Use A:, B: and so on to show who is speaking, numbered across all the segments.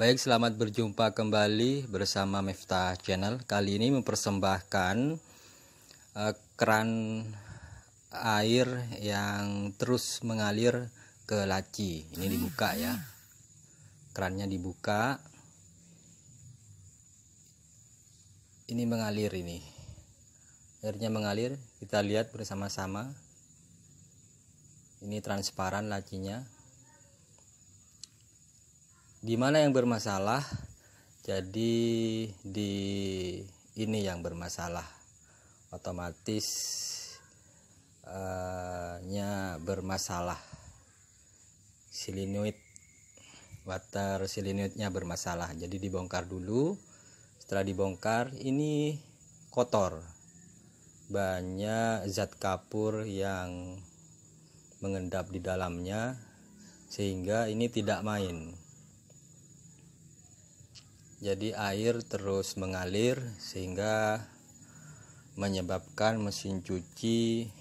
A: Baik, selamat berjumpa kembali bersama Miftah Channel. Kali ini mempersembahkan uh, keran air yang terus mengalir ke laci. Ini dibuka ya. Kerannya dibuka. Ini mengalir ini. Airnya mengalir, kita lihat bersama-sama. Ini transparan lacinya di mana yang bermasalah jadi di ini yang bermasalah otomatis eh, nya bermasalah silinoid water silinoidnya bermasalah jadi dibongkar dulu setelah dibongkar ini kotor banyak zat kapur yang mengendap di dalamnya sehingga ini tidak main jadi air terus mengalir sehingga menyebabkan mesin cuci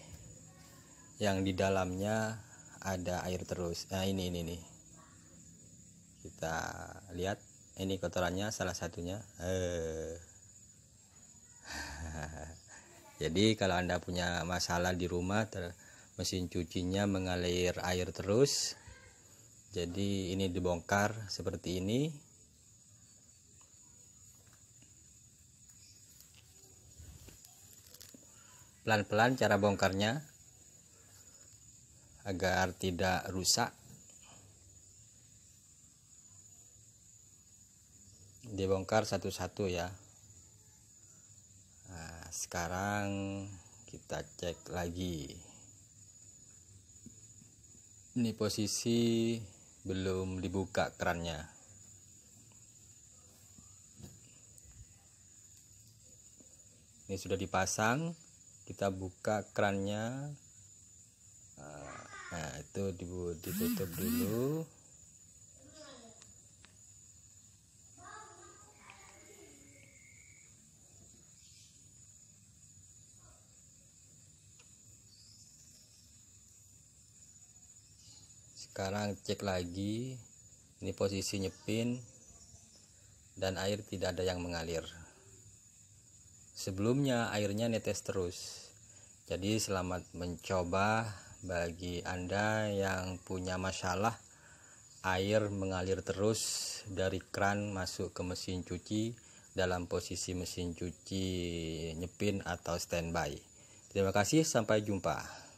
A: yang di dalamnya ada air terus nah ini ini nih kita lihat ini kotorannya salah satunya eh. jadi kalau anda punya masalah di rumah ter mesin cucinya mengalir air terus jadi ini dibongkar seperti ini pelan-pelan cara bongkarnya agar tidak rusak dibongkar satu-satu ya nah, sekarang kita cek lagi ini posisi belum dibuka kerannya ini sudah dipasang kita buka kerannya ah, nah itu ditutup dulu sekarang cek lagi ini posisi nyepin dan air tidak ada yang mengalir sebelumnya airnya netes terus. Jadi selamat mencoba bagi Anda yang punya masalah air mengalir terus dari kran masuk ke mesin cuci dalam posisi mesin cuci nyepin atau standby. Terima kasih, sampai jumpa.